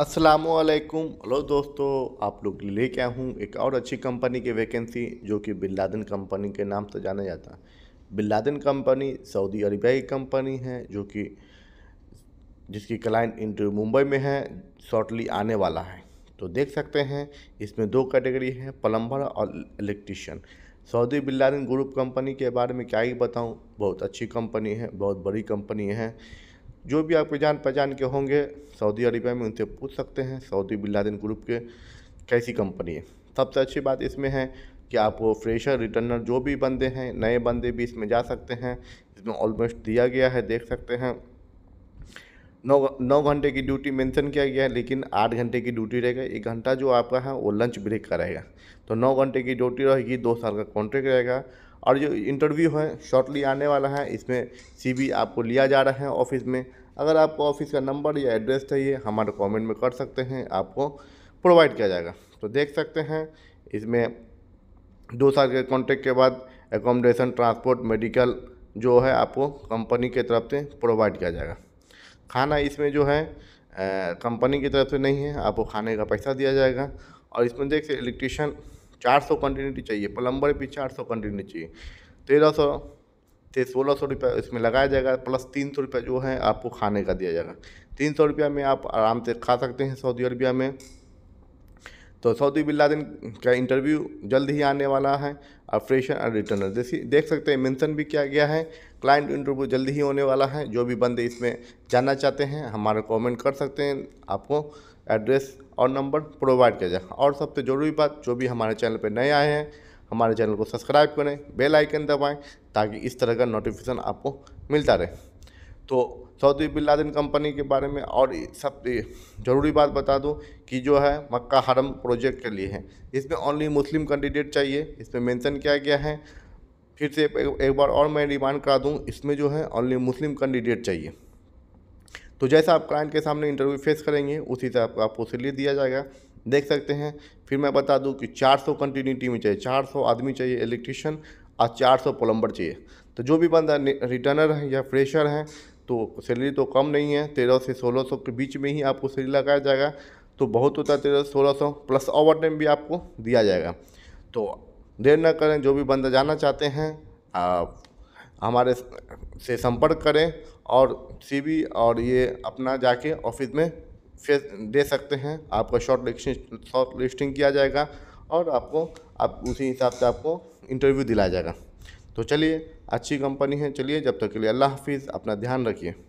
असलकुम हलो दोस्तों आप लोग लेके आया हूँ एक और अच्छी कंपनी की वैकेंसी जो कि बिन कंपनी के नाम से जाना जाता है Bin Laden company Saudi Arabia की कंपनी है जो कि जिसकी क्लाइंट इंटरव्यू मुंबई में है शॉर्टली आने वाला है तो देख सकते हैं इसमें दो कैटेगरी हैं प्लम्बर और electrician Saudi Binladin group company के बारे में क्या ही बताऊँ बहुत अच्छी कंपनी है बहुत बड़ी कंपनी है जो भी आपके जान पहचान के होंगे सऊदी अरबिया में उनसे पूछ सकते हैं सऊदी बिल्लादिन ग्रुप के कैसी कंपनी है सबसे अच्छी बात इसमें है कि आपको फ्रेशर रिटर्नर जो भी बंदे हैं नए बंदे भी इसमें जा सकते हैं इसमें ऑलमोस्ट दिया गया है देख सकते हैं नौ नौ घंटे की ड्यूटी मेंशन किया गया है लेकिन आठ घंटे की ड्यूटी रहेगा एक घंटा जो आपका है वो लंच ब्रेक का रहेगा तो नौ घंटे की ड्यूटी रहेगी दो साल का कॉन्ट्रैक्ट रहेगा और जो इंटरव्यू है शॉर्टली आने वाला है इसमें सीवी आपको लिया जा रहा है ऑफिस में अगर आपको ऑफिस का नंबर या एड्रेस चाहिए हमारे कमेंट में कर सकते हैं आपको प्रोवाइड किया जाएगा तो देख सकते हैं इसमें दो साल के कॉन्ट्रैक्ट के बाद एकोमोडेशन ट्रांसपोर्ट मेडिकल जो है आपको कंपनी की तरफ से प्रोवाइड किया जाएगा खाना इसमें जो है कंपनी की तरफ से नहीं है आपको खाने का पैसा दिया जाएगा और इसमें देख सकते इलेक्ट्रिशियन चार सौ कंटिन्यूटी चाहिए प्लम्बर भी चार सौ कंटिन्यूटी चाहिए तेरह सौ से सोलह सौ रुपया इसमें लगाया जाएगा प्लस तीन सौ रुपया जो है आपको खाने का दिया जाएगा तीन सौ रुपया में आप आराम से खा सकते हैं सऊदी अरबिया में तो सऊदी बिल्लादिन का इंटरव्यू जल्द ही आने वाला है ऑपरेशन एंड रिटर्नर जैसे देख सकते हैं मेंशन भी किया गया है क्लाइंट इंटरव्यू जल्दी ही होने वाला है जो भी बंदे इसमें जानना चाहते हैं हमारा कमेंट कर सकते हैं आपको एड्रेस और नंबर प्रोवाइड किया जाए और सबसे ज़रूरी बात जो भी हमारे चैनल पर नए आए हैं हमारे चैनल को सब्सक्राइब करें बेलाइकन दबाएँ ताकि इस तरह का नोटिफिकेशन आपको मिलता रहे तो सऊदी बिन लादेन कंपनी के बारे में और सब ज़रूरी बात बता दूं कि जो है मक्का हरम प्रोजेक्ट के लिए है इसमें ओनली मुस्लिम कैंडिडेट चाहिए इसमें मेंशन किया गया है फिर से एक बार और मैं रिमांड करा दूँ इसमें जो है ओनली मुस्लिम कैंडिडेट चाहिए तो जैसा आप क्लाइंट के सामने इंटरव्यू फेस करेंगे उसी से आपको आपको सैलरी दिया जाएगा देख सकते हैं फिर मैं बता दूँ कि 400 कंटिन्यूटी में चाहिए सौ आदमी चाहिए इलेक्ट्रिशियन और सौ प्लम्बर चाहिए तो जो भी बंदा रिटर्नर है या फ्रेशर है तो सैलरी तो कम नहीं है तेरह से सोलह सौ के बीच में ही आपको सैलरी लगाया जाएगा तो बहुत होता है तेरह सोलह सौ प्लस ओवर टाइम भी आपको दिया जाएगा तो देर ना करें जो भी बंदा जाना चाहते हैं आप हमारे से संपर्क करें और सी और ये अपना जाके ऑफिस में फेस दे सकते हैं आपका शॉर्ट लिस्टिंग शॉर्ट लिस्टिंग किया जाएगा और आपको आप उसी हिसाब से आपको इंटरव्यू दिलाया जाएगा तो चलिए अच्छी कंपनी है चलिए जब तक के लिए अल्लाह हाफिज़ अपना ध्यान रखिए